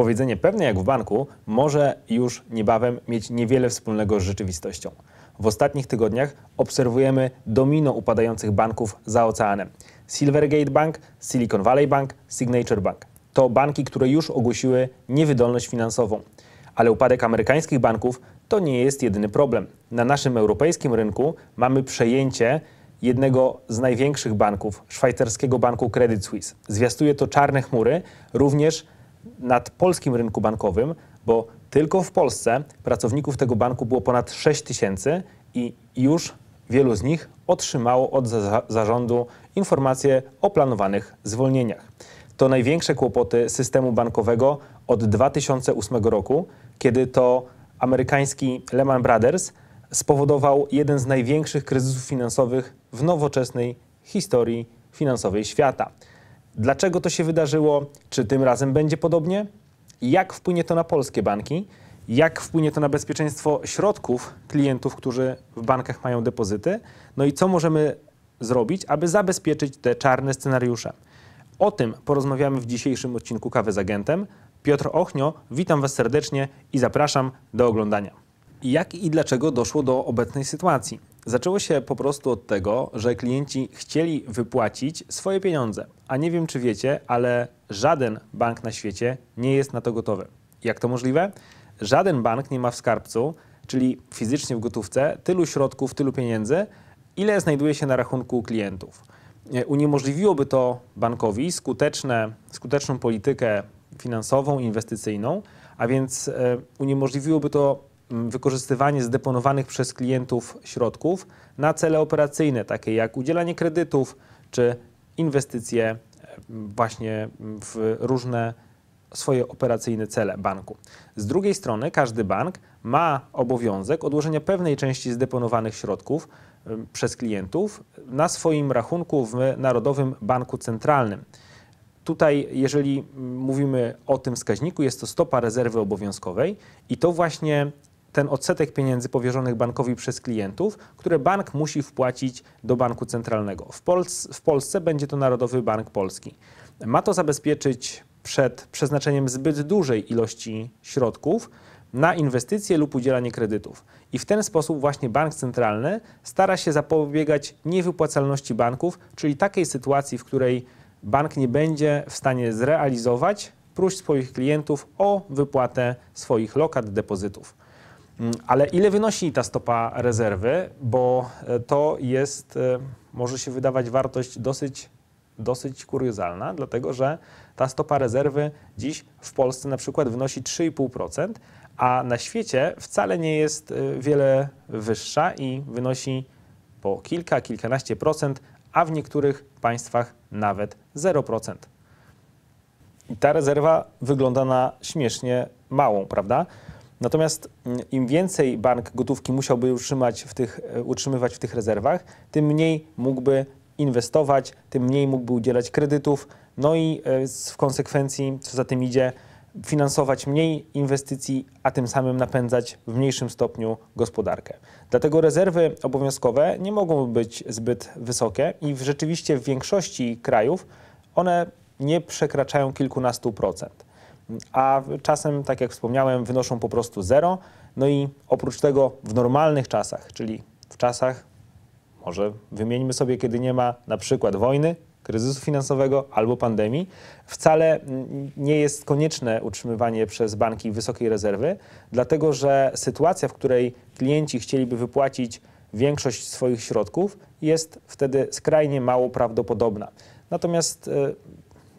Powiedzenie pewne jak w banku może już niebawem mieć niewiele wspólnego z rzeczywistością. W ostatnich tygodniach obserwujemy domino upadających banków za oceanem. Silvergate Bank, Silicon Valley Bank, Signature Bank. To banki, które już ogłosiły niewydolność finansową. Ale upadek amerykańskich banków to nie jest jedyny problem. Na naszym europejskim rynku mamy przejęcie jednego z największych banków, szwajcarskiego banku Credit Suisse. Zwiastuje to czarne chmury, również nad polskim rynku bankowym, bo tylko w Polsce pracowników tego banku było ponad 6 tysięcy i już wielu z nich otrzymało od za zarządu informacje o planowanych zwolnieniach. To największe kłopoty systemu bankowego od 2008 roku, kiedy to amerykański Lehman Brothers spowodował jeden z największych kryzysów finansowych w nowoczesnej historii finansowej świata. Dlaczego to się wydarzyło? Czy tym razem będzie podobnie? Jak wpłynie to na polskie banki? Jak wpłynie to na bezpieczeństwo środków klientów, którzy w bankach mają depozyty? No i co możemy zrobić, aby zabezpieczyć te czarne scenariusze? O tym porozmawiamy w dzisiejszym odcinku Kawy z Agentem. Piotr Ochnio, witam Was serdecznie i zapraszam do oglądania. Jak i dlaczego doszło do obecnej sytuacji? Zaczęło się po prostu od tego, że klienci chcieli wypłacić swoje pieniądze. A nie wiem, czy wiecie, ale żaden bank na świecie nie jest na to gotowy. Jak to możliwe? Żaden bank nie ma w skarbcu, czyli fizycznie w gotówce, tylu środków, tylu pieniędzy, ile znajduje się na rachunku klientów. Uniemożliwiłoby to bankowi skuteczne, skuteczną politykę finansową, inwestycyjną, a więc e, uniemożliwiłoby to Mm, wykorzystywanie zdeponowanych przez klientów środków na cele operacyjne, takie jak udzielanie kredytów czy inwestycje e, właśnie w różne swoje operacyjne cele banku. Z drugiej strony każdy bank ma obowiązek odłożenia pewnej części zdeponowanych środków mm, przez klientów na swoim rachunku w Narodowym Banku Centralnym. Tutaj, jeżeli mm, mówimy o tym wskaźniku, jest to stopa rezerwy obowiązkowej i to właśnie ten odsetek pieniędzy powierzonych bankowi przez klientów, które bank musi wpłacić do banku centralnego. W, Polsce, w Polsce będzie to Narodowy Bank Polski. Ma to zabezpieczyć przed przeznaczeniem zbyt dużej ilości środków na inwestycje lub udzielanie kredytów. I w ten sposób właśnie bank centralny stara się zapobiegać niewypłacalności banków, czyli takiej sytuacji, w której bank nie będzie w stanie zrealizować próśb swoich klientów o wypłatę swoich lokat, depozytów. Mm, ale ile wynosi ta stopa rezerwy? Bo e, to jest, e, może się wydawać, wartość dosyć, dosyć kuriozalna, dlatego że ta stopa rezerwy dziś w Polsce na przykład wynosi 3,5%, a na świecie wcale nie jest e, wiele wyższa i wynosi po kilka, kilkanaście procent, a w niektórych państwach nawet 0%. I ta rezerwa wygląda na śmiesznie małą, prawda? Natomiast mm, im więcej bank gotówki musiałby utrzymać w tych, e, utrzymywać w tych rezerwach, tym mniej mógłby inwestować, tym mniej mógłby udzielać kredytów, no i e, w konsekwencji, co za tym idzie, finansować mniej inwestycji, a tym samym napędzać w mniejszym stopniu gospodarkę. Dlatego rezerwy obowiązkowe nie mogą być zbyt wysokie i w rzeczywiście w większości krajów one nie przekraczają kilkunastu procent a czasem, tak jak wspomniałem, wynoszą po prostu zero. No i oprócz tego w normalnych czasach, czyli w czasach, może wymieńmy sobie, kiedy nie ma na przykład wojny, kryzysu finansowego albo pandemii, wcale nie jest konieczne utrzymywanie przez banki wysokiej rezerwy, dlatego że sytuacja, w której klienci chcieliby wypłacić większość swoich środków, jest wtedy skrajnie mało prawdopodobna. Natomiast e,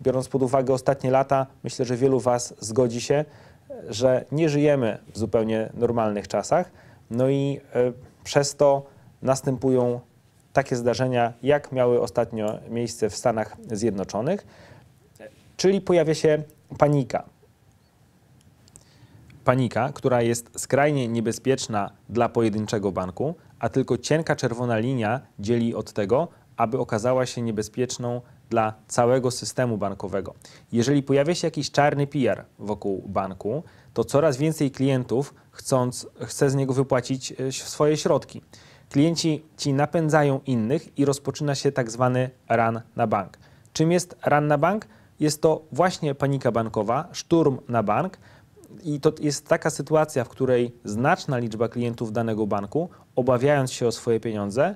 biorąc pod uwagę ostatnie lata, myślę, że wielu Was zgodzi się, że nie żyjemy w zupełnie normalnych czasach. No i e, przez to następują takie zdarzenia, jak miały ostatnio miejsce w Stanach Zjednoczonych, czyli pojawia się panika. Panika, która jest skrajnie niebezpieczna dla pojedynczego banku, a tylko cienka czerwona linia dzieli od tego, aby okazała się niebezpieczną dla całego systemu bankowego. Jeżeli pojawia się jakiś czarny PR wokół banku, to coraz więcej klientów chcąc, chce z niego wypłacić e, swoje środki. Klienci ci napędzają innych i rozpoczyna się tak zwany run na bank. Czym jest run na bank? Jest to właśnie panika bankowa, szturm na bank, i to jest taka sytuacja, w której znaczna liczba klientów danego banku, obawiając się o swoje pieniądze,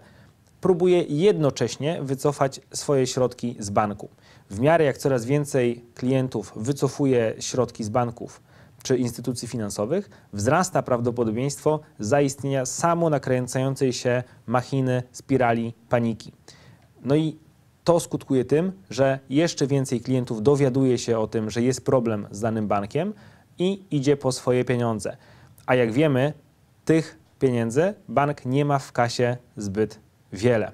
próbuje jednocześnie wycofać swoje środki z banku. W miarę jak coraz więcej klientów wycofuje środki z banków czy instytucji finansowych, wzrasta prawdopodobieństwo zaistnienia samonakręcającej się machiny, spirali paniki. No i to skutkuje tym, że jeszcze więcej klientów dowiaduje się o tym, że jest problem z danym bankiem i idzie po swoje pieniądze. A jak wiemy, tych pieniędzy bank nie ma w kasie zbyt wiele.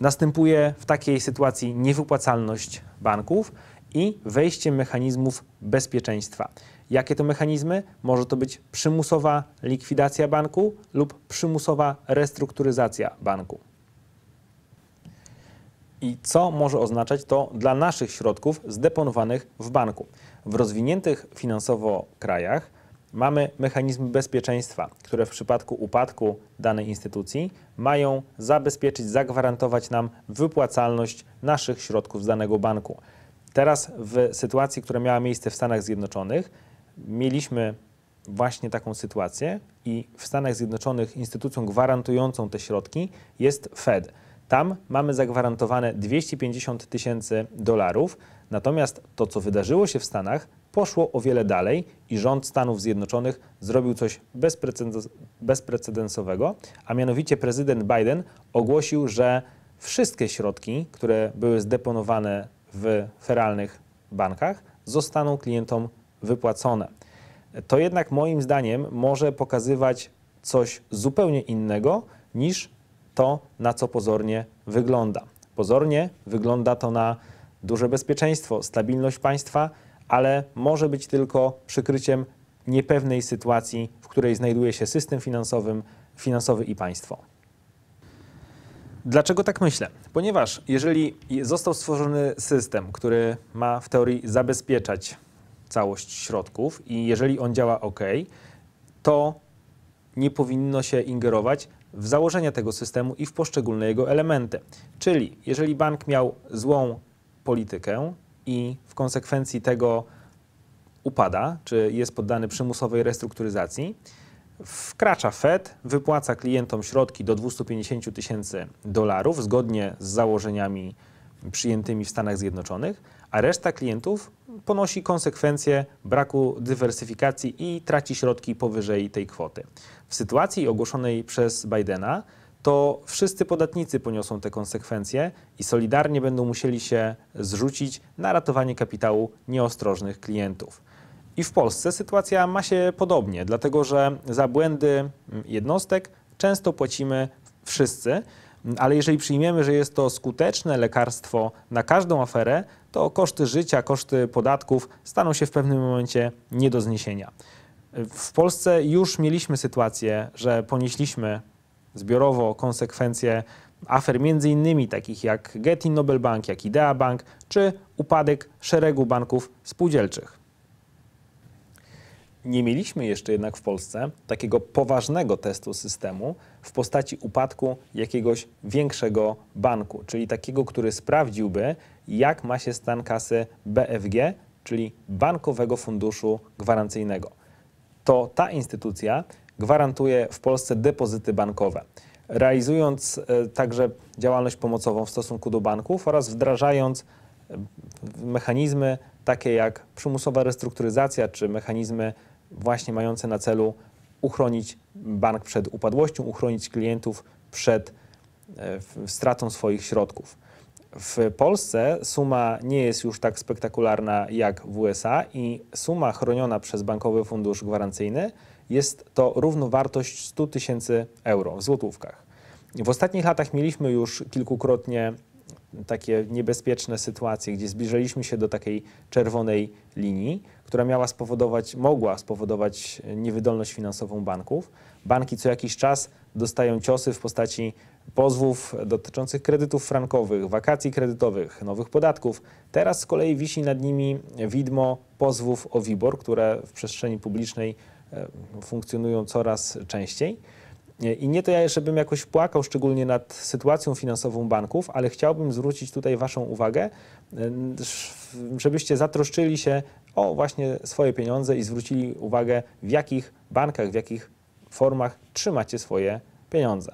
Następuje w takiej sytuacji niewypłacalność banków i wejście mechanizmów bezpieczeństwa. Jakie to mechanizmy? Może to być przymusowa likwidacja banku lub przymusowa restrukturyzacja banku. I co może oznaczać to dla naszych środków zdeponowanych w banku? W rozwiniętych finansowo krajach mamy mechanizmy bezpieczeństwa, które w przypadku upadku danej instytucji mają zabezpieczyć, zagwarantować nam wypłacalność naszych środków z danego banku. Teraz w sytuacji, która miała miejsce w Stanach Zjednoczonych, mieliśmy właśnie taką sytuację i w Stanach Zjednoczonych instytucją gwarantującą te środki jest Fed. Tam mamy zagwarantowane 250 tysięcy dolarów, natomiast to, co wydarzyło się w Stanach, poszło o wiele dalej i rząd Stanów Zjednoczonych zrobił coś bezprecedensowego, a mianowicie prezydent Biden ogłosił, że wszystkie środki, które były zdeponowane w feralnych bankach, zostaną klientom wypłacone. To jednak moim zdaniem może pokazywać coś zupełnie innego niż to, na co pozornie wygląda. Pozornie wygląda to na duże bezpieczeństwo, stabilność państwa, ale może być tylko przykryciem niepewnej sytuacji, w której znajduje się system finansowy, finansowy i państwo. Dlaczego tak myślę? Ponieważ jeżeli został stworzony system, który ma w teorii zabezpieczać całość środków i jeżeli on działa ok, to nie powinno się ingerować w założenia tego systemu i w poszczególne jego elementy. Czyli jeżeli bank miał złą politykę, i w konsekwencji tego upada, czy jest poddany przymusowej restrukturyzacji, wkracza Fed, wypłaca klientom środki do 250 tysięcy dolarów zgodnie z założeniami przyjętymi w Stanach Zjednoczonych, a reszta klientów ponosi konsekwencje braku dywersyfikacji i traci środki powyżej tej kwoty. W sytuacji ogłoszonej przez Bidena to wszyscy podatnicy poniosą te konsekwencje i solidarnie będą musieli się zrzucić na ratowanie kapitału nieostrożnych klientów. I w Polsce sytuacja ma się podobnie, dlatego że za błędy mm, jednostek często płacimy wszyscy, mm, ale jeżeli przyjmiemy, że jest to skuteczne lekarstwo na każdą aferę, to koszty życia, koszty podatków staną się w pewnym momencie nie do zniesienia. W Polsce już mieliśmy sytuację, że ponieśliśmy zbiorowo konsekwencje afer między innymi takich jak Getty Nobel Bank, jak Idea Bank, czy upadek szeregu banków spółdzielczych. Nie mieliśmy jeszcze jednak w Polsce takiego poważnego testu systemu w postaci upadku jakiegoś większego banku, czyli takiego, który sprawdziłby, jak ma się stan kasy BFG, czyli Bankowego Funduszu Gwarancyjnego. To ta instytucja gwarantuje w Polsce depozyty bankowe, realizując e, także działalność pomocową w stosunku do banków oraz wdrażając e, mechanizmy takie jak przymusowa restrukturyzacja czy mechanizmy właśnie mające na celu uchronić bank przed upadłością, uchronić klientów przed e, stratą swoich środków. W Polsce suma nie jest już tak spektakularna jak w USA i suma chroniona przez Bankowy Fundusz Gwarancyjny jest to równowartość 100 tysięcy euro w złotówkach. W ostatnich latach mieliśmy już kilkukrotnie takie niebezpieczne sytuacje, gdzie zbliżaliśmy się do takiej czerwonej linii, która miała spowodować, mogła spowodować niewydolność finansową banków. Banki co jakiś czas dostają ciosy w postaci pozwów dotyczących kredytów frankowych, wakacji kredytowych, nowych podatków. Teraz z kolei wisi nad nimi widmo pozwów o WIBOR, które w przestrzeni publicznej E, funkcjonują coraz częściej. I nie to ja jeszcze bym jakoś płakał szczególnie nad sytuacją finansową banków, ale chciałbym zwrócić tutaj Waszą uwagę, e, żebyście zatroszczyli się o właśnie swoje pieniądze i zwrócili uwagę, w jakich bankach, w jakich formach trzymacie swoje pieniądze.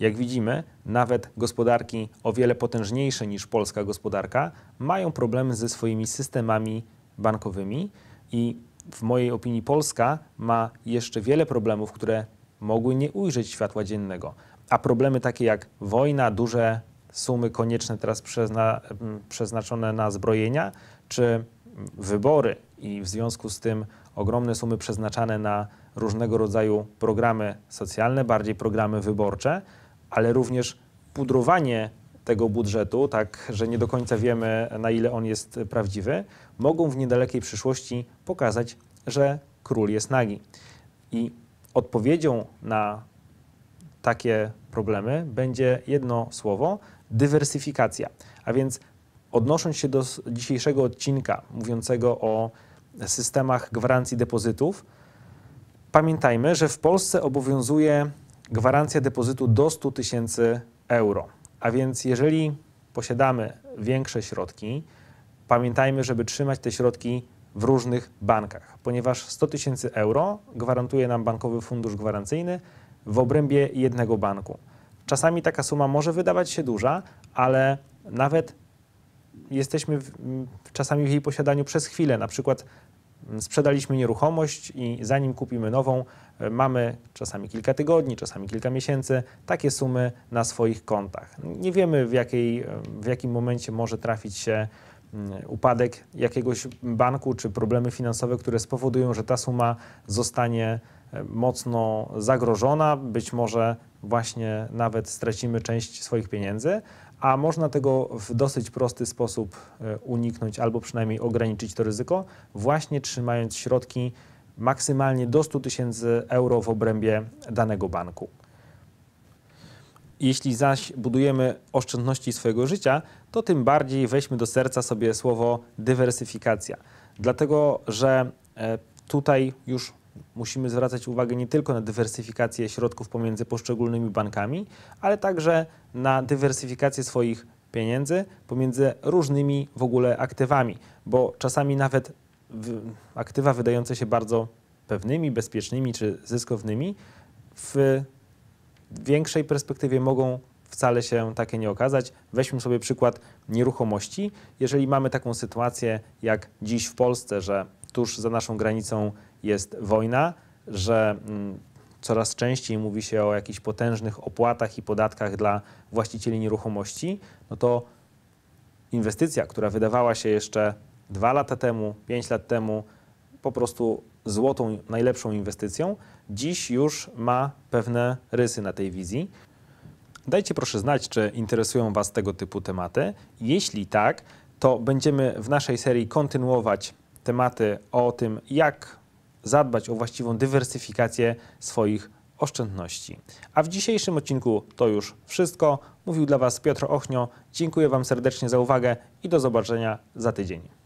Jak widzimy, nawet gospodarki o wiele potężniejsze niż polska gospodarka mają problemy ze swoimi systemami bankowymi i w mojej opinii Polska ma jeszcze wiele problemów, które mogły nie ujrzeć światła dziennego. A problemy takie jak wojna, duże sumy konieczne teraz przezna, mm, przeznaczone na zbrojenia, czy wybory i w związku z tym ogromne sumy przeznaczane na różnego rodzaju programy socjalne, bardziej programy wyborcze, ale również pudrowanie tego budżetu, tak że nie do końca wiemy, na ile on jest prawdziwy, mogą w niedalekiej przyszłości pokazać, że król jest nagi. I odpowiedzią na takie problemy będzie jedno słowo dywersyfikacja. A więc odnosząc się do dzisiejszego odcinka mówiącego o systemach gwarancji depozytów, pamiętajmy, że w Polsce obowiązuje gwarancja depozytu do 100 tysięcy euro. A więc jeżeli posiadamy większe środki, pamiętajmy, żeby trzymać te środki w różnych bankach, ponieważ 100 tysięcy euro gwarantuje nam Bankowy Fundusz Gwarancyjny w obrębie jednego banku. Czasami taka suma może wydawać się duża, ale nawet jesteśmy w, mm, czasami w jej posiadaniu przez chwilę. Na przykład mm, sprzedaliśmy nieruchomość i zanim kupimy nową, e, mamy czasami kilka tygodni, czasami kilka miesięcy takie sumy na swoich kontach. Nie wiemy, w, jakiej, e, w jakim momencie może trafić się Mm, upadek jakiegoś banku czy problemy finansowe, które spowodują, że ta suma zostanie e, mocno zagrożona, być może właśnie nawet stracimy część swoich pieniędzy, a można tego w dosyć prosty sposób e, uniknąć albo przynajmniej ograniczyć to ryzyko, właśnie trzymając środki maksymalnie do 100 tysięcy euro w obrębie danego banku. Jeśli zaś budujemy oszczędności swojego życia, to tym bardziej weźmy do serca sobie słowo dywersyfikacja. Dlatego, że e, tutaj już musimy zwracać uwagę nie tylko na dywersyfikację środków pomiędzy poszczególnymi bankami, ale także na dywersyfikację swoich pieniędzy pomiędzy różnymi w ogóle aktywami, bo czasami nawet aktywa wydające się bardzo pewnymi, bezpiecznymi czy zyskownymi w większej perspektywie mogą wcale się takie nie okazać. Weźmy sobie przykład nieruchomości. Jeżeli mamy taką sytuację jak dziś w Polsce, że tuż za naszą granicą jest wojna, że mm, coraz częściej mówi się o jakichś potężnych opłatach i podatkach dla właścicieli nieruchomości, no to inwestycja, która wydawała się jeszcze dwa lata temu, pięć lat temu, po prostu złotą, najlepszą inwestycją, dziś już ma pewne rysy na tej wizji. Dajcie proszę znać, czy interesują Was tego typu tematy. Jeśli tak, to będziemy w naszej serii kontynuować tematy o tym, jak zadbać o właściwą dywersyfikację swoich oszczędności. A w dzisiejszym odcinku to już wszystko. Mówił dla Was Piotr Ochnio. Dziękuję Wam serdecznie za uwagę i do zobaczenia za tydzień.